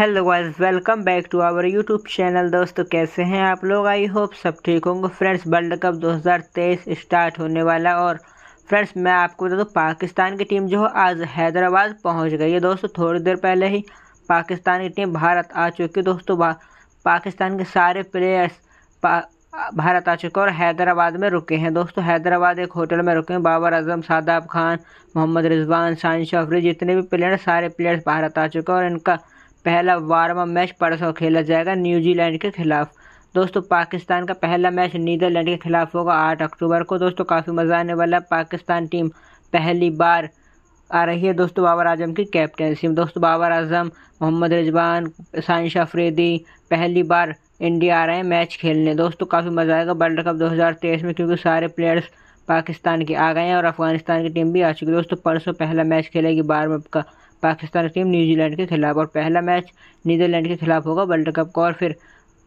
hello guys welcome back to our YouTube channel दोस्तों कैसे हैं आप लोग आई होप सब ठीक होंगे फ्रेंड्स वर्ल्ड कप 2023 स्टार्ट होने वाला और फ्रेंड्स मैं आपको बता दूँ पाकिस्तान की टीम जो है आज हैदराबाद पहुंच गई है दोस्तों थोड़ी देर पहले ही पाकिस्तान की टीम भारत आ चुकी है दोस्तों पाकिस्तान के सारे प्लेयर्स भारत आ चुके और हैदराबाद में रुके हैं दोस्तों हैदराबाद एक होटल में रुके हैं बाबर आजम शादाब खान मोहम्मद रिजवान शान शफरी जितने भी प्लेयर सारे प्लेयर्स भारत आ चुके हैं और इनका पहला वार्म मैच परसों खेला जाएगा न्यूजीलैंड के खिलाफ दोस्तों पाकिस्तान का पहला मैच नीदरलैंड के खिलाफ होगा आठ अक्टूबर को दोस्तों काफ़ी मज़ा आने वाला पाकिस्तान टीम पहली बार आ रही है दोस्तों बाबर आजम की कैप्टनसी में दोस्तों बाबर आजम मोहम्मद रिजवान साइंश अफरीदी पहली बार इंडिया आ रहे हैं मैच खेलने दोस्तों काफ़ी मज़ा आएगा वर्ल्ड कप 2023 में क्योंकि सारे प्लेयर्स पाकिस्तान के आ गए हैं और अफगानिस्तान की टीम भी आ चुकी है दोस्तों परसों पहला मैच खेलेगी बारहवें का पाकिस्तान की टीम न्यूजीलैंड के खिलाफ और पहला मैच नीदरलैंड के खिलाफ होगा वर्ल्ड कप का और फिर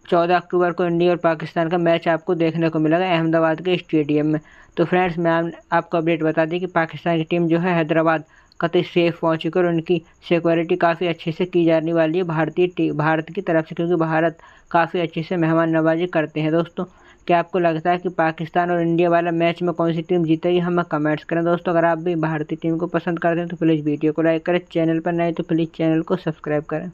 चौदह अक्टूबर को इंडिया और पाकिस्तान का मैच आपको देखने को मिलेगा अहमदाबाद के स्टेडियम में तो फ्रेंड्स मैं आपको अपडेट बता दें कि पाकिस्तान की टीम जो है हैदराबाद कत तो सेफ पहुँच चुकी और उनकी सिक्योरिटी काफ़ी अच्छे से की जाने वाली है भारतीय भारत की तरफ से क्योंकि भारत काफ़ी अच्छे से मेहमान नवाजी करते हैं दोस्तों क्या आपको लगता है कि पाकिस्तान और इंडिया वाला मैच में कौन सी टीम जीतेगी हमें कमेंट्स करें दोस्तों अगर आप भी भारतीय टीम को पसंद करते हैं तो प्लीज़ वीडियो को लाइक करें चैनल पर नए तो प्लीज़ चैनल को सब्सक्राइब करें